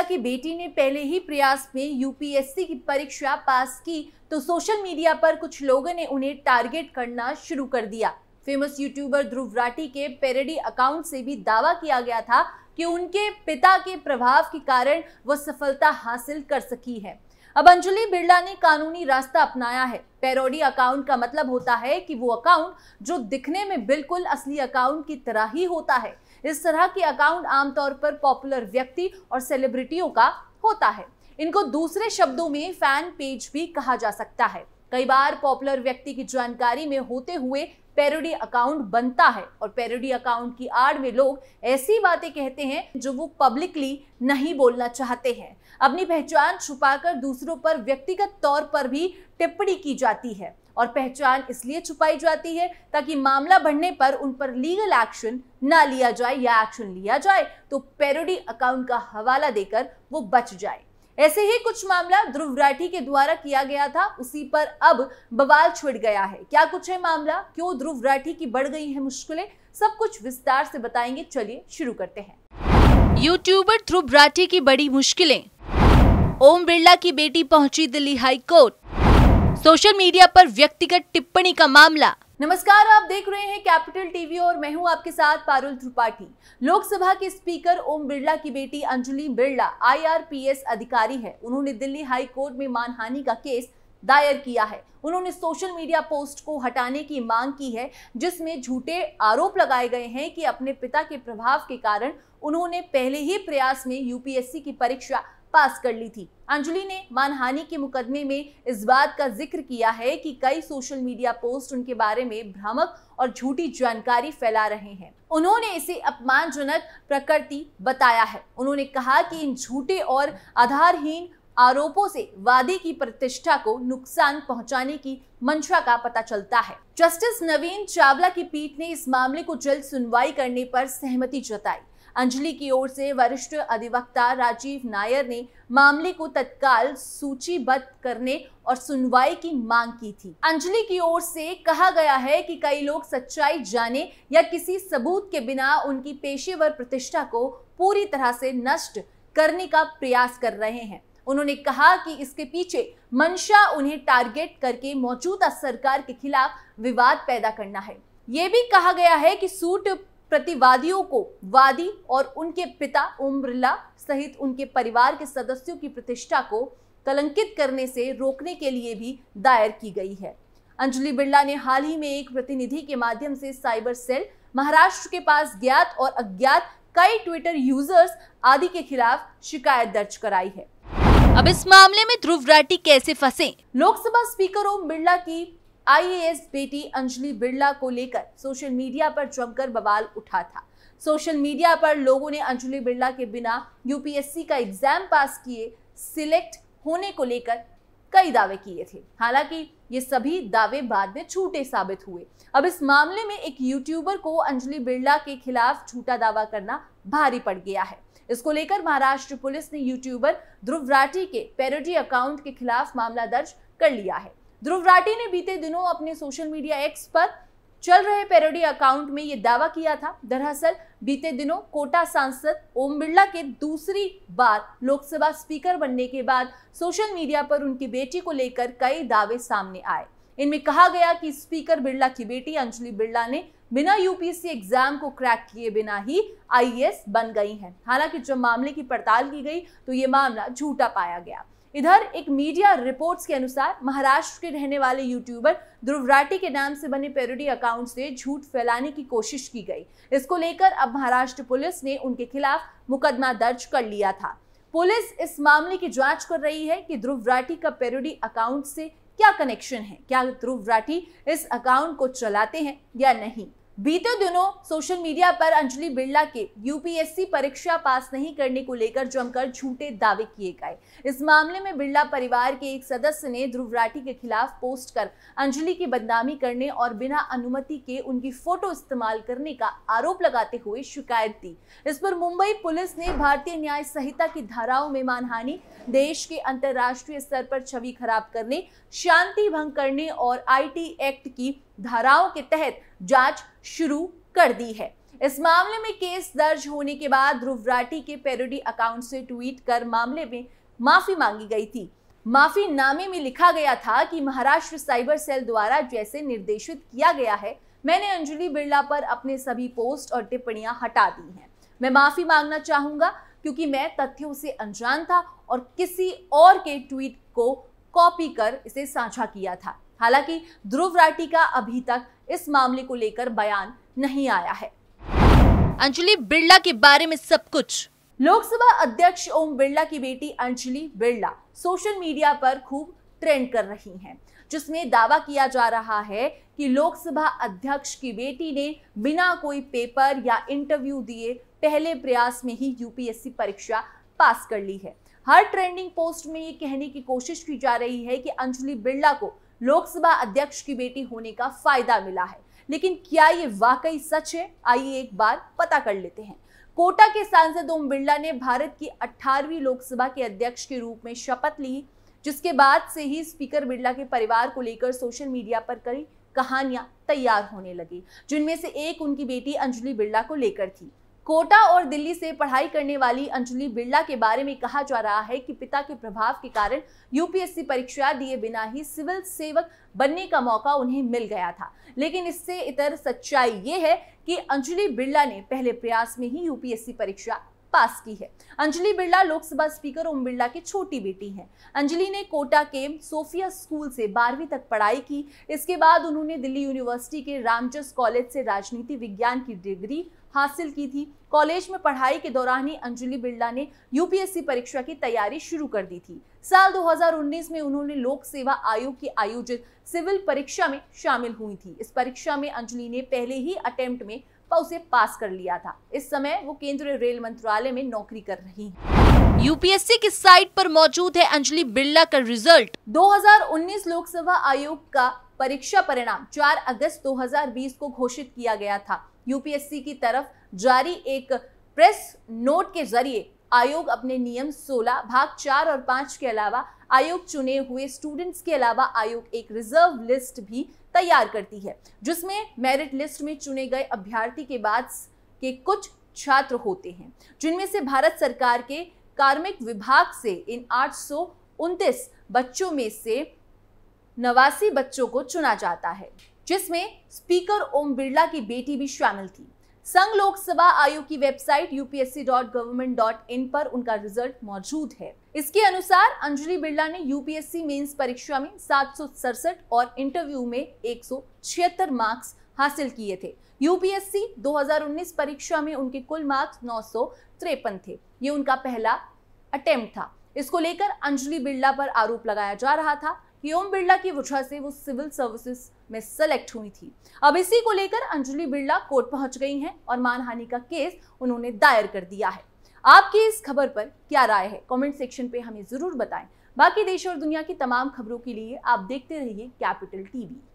पिता की बेटी ने पहले ही प्रयास में यूपीएससी की परीक्षा पास की तो सोशल मीडिया पर कुछ लोगों ने उन्हें टारगेट करना शुरू कर दिया फेमस यूट्यूबर ध्रुव राठी के पेरेडी अकाउंट से भी दावा किया गया था कि उनके पिता के प्रभाव के कारण वह सफलता हासिल कर सकी है अब अंजलि बिरला ने कानूनी रास्ता अपनाया है पेरोडी अकाउंट का मतलब होता है कि वो अकाउंट जो दिखने में बिल्कुल असली अकाउंट की तरह ही होता है इस तरह के अकाउंट आमतौर पर पॉपुलर व्यक्ति और सेलिब्रिटियों का होता है इनको दूसरे शब्दों में फैन पेज भी कहा जा सकता है कई बार पॉपुलर व्यक्ति की जानकारी में होते हुए पेरोडी अकाउंट बनता है और पेरोडी अकाउंट की आड़ में लोग ऐसी बातें कहते हैं जो वो पब्लिकली नहीं बोलना चाहते हैं अपनी पहचान छुपाकर दूसरों पर व्यक्तिगत तौर पर भी टिप्पणी की जाती है और पहचान इसलिए छुपाई जाती है ताकि मामला बढ़ने पर उन पर लीगल एक्शन ना लिया जाए या एक्शन लिया जाए तो पेरोडी अकाउंट का हवाला देकर वो बच जाए ऐसे ही कुछ मामला ध्रुव राठी के द्वारा किया गया था उसी पर अब बवाल छिड़ गया है क्या कुछ है मामला क्यों ध्रुव राठी की बढ़ गई है मुश्किलें सब कुछ विस्तार से बताएंगे चलिए शुरू करते हैं यूट्यूबर ध्रुव राठी की बड़ी मुश्किलें ओम बिरला की बेटी पहुंची Delhi high court social media पर व्यक्तिगत टिप्पणी का मामला नमस्कार आप देख रहे हैं कैपिटल टीवी और मैं हूं आपके साथ पारुल त्रिपाठी लोकसभा के स्पीकर ओम बिरला की बेटी अंजलि बिरला आईआरपीएस अधिकारी है उन्होंने दिल्ली हाई कोर्ट में मानहानि का केस दायर किया है उन्होंने सोशल मीडिया पोस्ट को हटाने की मांग की है जिसमें झूठे आरोप लगाए गए हैं कि अपने पिता के प्रभाव के कारण उन्होंने पहले ही प्रयास में यूपीएससी की परीक्षा पास कर ली थी अंजलि ने मानहानि के मुकदमे में इस बात का जिक्र किया है कि कई सोशल मीडिया पोस्ट उनके बारे में भ्रामक और झूठी जानकारी फैला रहे हैं उन्होंने इसे अपमानजनक प्रकृति बताया है उन्होंने कहा कि इन झूठे और आधारहीन आरोपों से वादी की प्रतिष्ठा को नुकसान पहुंचाने की मंशा का पता चलता है जस्टिस नवीन चावला की पीठ ने इस मामले को जल्द सुनवाई करने पर सहमति जताई अंजलि की ओर से वरिष्ठ अधिवक्ता राजीव नायर ने मामले को तत्काल सूचीबद्ध करने और सुनवाई की मांग की थी अंजलि की ओर से कहा गया है कि कई लोग सच्चाई जाने या किसी सबूत के बिना उनकी पेशेवर प्रतिष्ठा को पूरी तरह से नष्ट करने का प्रयास कर रहे हैं उन्होंने कहा कि इसके पीछे मंशा उन्हें टारगेट करके मौजूदा सरकार के खिलाफ विवाद पैदा करना है ये भी कहा गया है कि सूट प्रतिवादियों को वादी और उनके पिता उमरला सहित उनके परिवार के सदस्यों की प्रतिष्ठा को कलंकित करने से रोकने के लिए भी दायर की गई है अंजलि बिरला ने हाल ही में एक प्रतिनिधि के माध्यम से साइबर सेल महाराष्ट्र के पास ज्ञात और अज्ञात कई ट्विटर यूजर्स आदि के खिलाफ शिकायत दर्ज कराई है अब इस मामले में ध्रुव राठी कैसे फंसे लोकसभा स्पीकर ओम बिरला की आईएएस बेटी अंजलि बिरला को लेकर सोशल मीडिया पर जमकर बवाल उठा था सोशल मीडिया पर लोगों ने अंजलि बिरला के बिना यूपीएससी का एग्जाम पास किए सिलेक्ट होने को लेकर कई दावे किए थे हालांकि ये सभी दावे बाद में झूठे साबित हुए अब इस मामले में एक यूट्यूबर को अंजलि बिरला के खिलाफ झूठा दावा करना भारी पड़ गया है इसको लेकर महाराष्ट्र पुलिस ने यूट्यूबर ध्रुव राठी के पेरोडी अकाउंट के खिलाफ मामला दर्ज कर लिया है ध्रुव राठी ने बीते दिनों अपने सोशल मीडिया एक्स पर चल रहे पेरोडी अकाउंट में ये दावा किया था दरअसल बीते दिनों कोटा सांसद ओम बिरला के दूसरी बार लोकसभा स्पीकर बनने के बाद सोशल मीडिया पर उनकी बेटी को लेकर कई दावे सामने आए इनमें कहा गया कि स्पीकर बिरला की बेटी अंजलि बिरला ने बिना यूपीएससी एग्जाम को क्रैक किए बिना ही आईएएस बन गई हैं हालांकि जब मामले की पड़ताल की गई तो ये मामला झूठा पाया गया इधर एक मीडिया रिपोर्ट्स के अनुसार महाराष्ट्र के रहने वाले यूट्यूबर ध्रुवराटी के नाम से बने पेरोडी अकाउंट से झूठ फैलाने की कोशिश की गई इसको लेकर अब महाराष्ट्र पुलिस ने उनके खिलाफ मुकदमा दर्ज कर लिया था पुलिस इस मामले की जांच कर रही है कि ध्रुवराठी का पेरोडी अकाउंट से क्या कनेक्शन है क्या ध्रुवराटी इस अकाउंट को चलाते हैं या नहीं बीते दिनों सोशल मीडिया पर अंजलि बिरला के यूपीएससी परीक्षा पास नहीं करने को लेकर जमकर झूठे दावे किए गए इस मामले में बिरला परिवार के एक सदस्य ने ध्रुव राठी के खिलाफ पोस्ट कर अंजलि की बदनामी करने और बिना अनुमति के उनकी फोटो इस्तेमाल करने का आरोप लगाते हुए शिकायत दी इस पर मुंबई पुलिस ने भारतीय न्याय संहिता की धाराओं में मानहानि देश के अंतर्राष्ट्रीय स्तर पर छवि खराब करने शांति भंग करने और आई एक्ट की धाराओं के तहत जांच शुरू कर दी है इस मामले में केस दर्ज होने के बाद ध्रुव राठी के पेरोडी अकाउंट से ट्वीट कर मामले में माफी मांगी गई थी माफी नामे में लिखा गया था कि महाराष्ट्र साइबर सेल द्वारा जैसे निर्देशित किया गया है मैंने अंजलि बिरला पर अपने सभी पोस्ट और टिप्पणियां हटा दी हैं मैं माफी मांगना चाहूंगा क्योंकि मैं तथ्यों से अनजान था और किसी और के ट्वीट को कॉपी कर इसे साझा किया था हालांकि ध्रुव राठी का अभी तक इस मामले को लेकर बयान नहीं आया है अंजलि बिरला के बारे में सब कुछ लोकसभा अध्यक्ष ओम बिरला की बेटी अंजलि बिरला सोशल मीडिया पर खूब ट्रेंड कर रही हैं जिसमें दावा किया जा रहा है कि लोकसभा अध्यक्ष की बेटी ने बिना कोई पेपर या इंटरव्यू दिए पहले प्रयास में ही यूपीएससी परीक्षा पास कर ली है हर ट्रेंडिंग पोस्ट में ये कहने की कोशिश की जा रही है कि अंजलि बिरला को लोकसभा अध्यक्ष की बेटी होने का फायदा मिला है लेकिन क्या ये वाकई सच है आइए एक बार पता कर लेते हैं कोटा के सांसद ओम बिरला ने भारत की 18वीं लोकसभा के अध्यक्ष के रूप में शपथ ली जिसके बाद से ही स्पीकर बिरला के परिवार को लेकर सोशल मीडिया पर कई कहानियां तैयार होने लगी जिनमें से एक उनकी बेटी अंजलि बिरला को लेकर थी कोटा और दिल्ली से पढ़ाई करने वाली अंजलि बिरला के बारे में कहा जा रहा है कि पिता के प्रभाव के कारण यूपीएससी परीक्षा दिए बिना ही सिविल सेवक बनने का मौका उन्हें मिल गया था लेकिन इससे इतर सच्चाई ये है कि अंजलि बिरला ने पहले प्रयास में ही यूपीएससी परीक्षा पास की है अंजलि बिरला लोकसभा स्पीकर ओम बिरला की छोटी बेटी हैं अंजलि ने कोटा के सोफिया स्कूल से बारहवीं तक पढ़ाई की इसके बाद उन्होंने दिल्ली यूनिवर्सिटी के रामजस कॉलेज से राजनीति विज्ञान की डिग्री हासिल की थी कॉलेज में पढ़ाई के दौरान ही अंजलि बिरला ने यूपीएससी परीक्षा की तैयारी शुरू कर दी थी साल 2019 में उन्होंने लोक सेवा आयोग की आयोजित सिविल परीक्षा में शामिल हुई थी इस परीक्षा में अंजलि ने पहले ही अटेम्प्ट में उसे पास कर लिया था इस समय वो केंद्रीय रेल मंत्रालय में नौकरी कर रही है यूपीएससी की साइट पर मौजूद है अंजलि बिरला का रिजल्ट 2019 लोकसभा आयोग का परीक्षा परिणाम 4 अगस्त 2020 को घोषित किया गया था यूपीएससी की तरफ जारी एक प्रेस नोट के जरिए आयोग अपने नियम 16 भाग 4 और 5 के अलावा आयोग चुने हुए स्टूडेंट्स के अलावा आयोग एक रिजर्व लिस्ट भी तैयार करती है जिसमें मेरिट लिस्ट में चुने गए अभ्यर्थी के बाद के कुछ छात्र होते हैं जिनमें से भारत सरकार के कार्मिक विभाग से इन आठ बच्चों में से नवासी बच्चों को चुना जाता है जिसमें स्पीकर ओम बिरला की बेटी भी शामिल थी संघ लोक सेवा आयोग की वेबसाइट upsc.government.in पर उनका रिजल्ट मौजूद है इसके अनुसार अंजलि बिरला ने यूपीएससी मेंस परीक्षा में सात और इंटरव्यू में एक मार्क्स हासिल किए थे यूपीएससी 2019 परीक्षा में उनके कुल मार्क्स नौ थे ये उनका पहला अटेम्प्ट था इसको लेकर अंजलि बिरला पर आरोप लगाया जा रहा था कि ओम बिरला की वजह से वो सिविल सर्विसेज में सेलेक्ट हुई थी अब इसी को लेकर अंजलि बिरला कोर्ट पहुंच गई हैं और मानहानि का केस उन्होंने दायर कर दिया है आपकी इस खबर पर क्या राय है कमेंट सेक्शन पे हमें ज़रूर बताएं बाकी देश और दुनिया की तमाम खबरों के लिए आप देखते रहिए कैपिटल टीवी